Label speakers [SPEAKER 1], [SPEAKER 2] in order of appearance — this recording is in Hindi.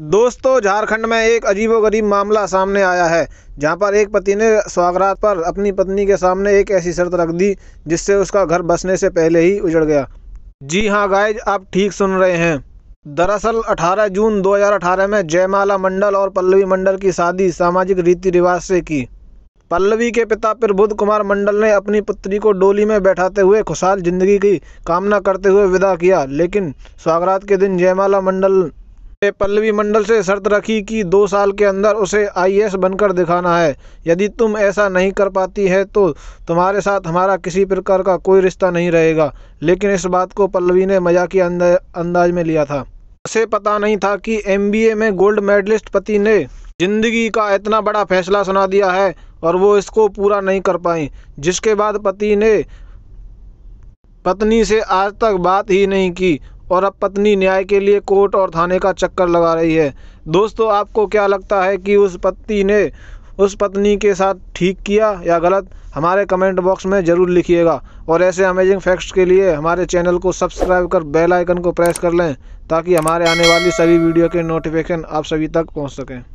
[SPEAKER 1] दोस्तों झारखंड में एक अजीबोगरीब मामला सामने आया है जहां पर एक पति ने स्वागरात पर अपनी पत्नी के सामने एक ऐसी शर्त रख दी जिससे उसका घर बसने से पहले ही उजड़ गया जी हां गाइज आप ठीक सुन रहे हैं दरअसल 18 जून 2018 में जयमाला मंडल और पल्लवी मंडल की शादी सामाजिक रीति रिवाज से की पल्लवी के पिता प्रबुद्ध कुमार मंडल ने अपनी पुत्री को डोली में बैठाते हुए खुशहाल जिंदगी की कामना करते हुए विदा किया लेकिन स्वागरात के दिन जयमाला मंडल पल्लवी मंडल से शर्त रखी कि दो साल के अंदर उसे आईएएस बनकर दिखाना है यदि तुम ऐसा नहीं कर पाती है तो तुम्हारे साथ हमारा किसी प्रकार का कोई रिश्ता नहीं रहेगा लेकिन इस बात को पल्लवी ने मजाकिया अंदाज में लिया था उसे पता नहीं था कि एमबीए में गोल्ड मेडलिस्ट पति ने जिंदगी का इतना बड़ा फैसला सुना दिया है और वो इसको पूरा नहीं कर पाई जिसके बाद पति ने पत्नी से आज तक बात ही नहीं की और अब पत्नी न्याय के लिए कोर्ट और थाने का चक्कर लगा रही है दोस्तों आपको क्या लगता है कि उस पति ने उस पत्नी के साथ ठीक किया या गलत हमारे कमेंट बॉक्स में ज़रूर लिखिएगा और ऐसे अमेजिंग फैक्ट्स के लिए हमारे चैनल को सब्सक्राइब कर बेल आइकन को प्रेस कर लें ताकि हमारे आने वाली सभी वीडियो के नोटिफिकेशन आप सभी तक पहुंच सकें